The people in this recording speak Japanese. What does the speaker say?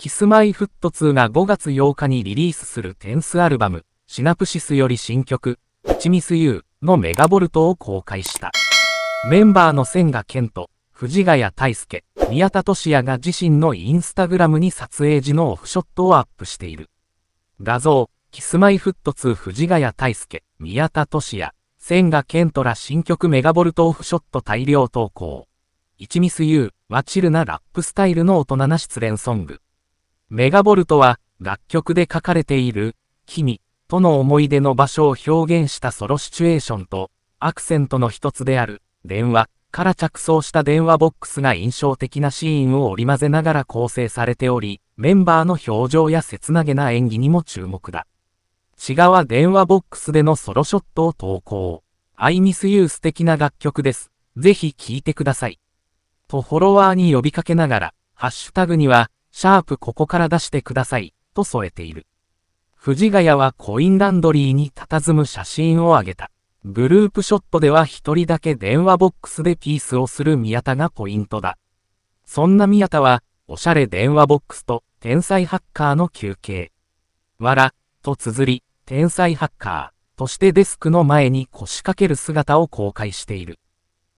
キスマイフット2が5月8日にリリースするテンスアルバム、シナプシスより新曲、チミス U のメガボルトを公開した。メンバーの千賀健と藤ヶ谷大介、宮田俊也が自身のインスタグラムに撮影時のオフショットをアップしている。画像、キスマイフット2藤ヶ谷大介、宮田俊也、千賀健とら新曲メガボルトオフショット大量投稿。一ミス U はチルなラップスタイルの大人な失恋ソング。メガボルトは楽曲で書かれている、君との思い出の場所を表現したソロシチュエーションと、アクセントの一つである、電話から着想した電話ボックスが印象的なシーンを織り交ぜながら構成されており、メンバーの表情や切なげな演技にも注目だ。志ガは電話ボックスでのソロショットを投稿。アイミスユース的な楽曲です。ぜひ聴いてください。とフォロワーに呼びかけながら、ハッシュタグには、シャープここから出してください、と添えている。藤ヶ谷はコインランドリーに佇む写真をあげた。グループショットでは一人だけ電話ボックスでピースをする宮田がポイントだ。そんな宮田は、おしゃれ電話ボックスと天才ハッカーの休憩。わら、と綴り、天才ハッカーとしてデスクの前に腰掛ける姿を公開している。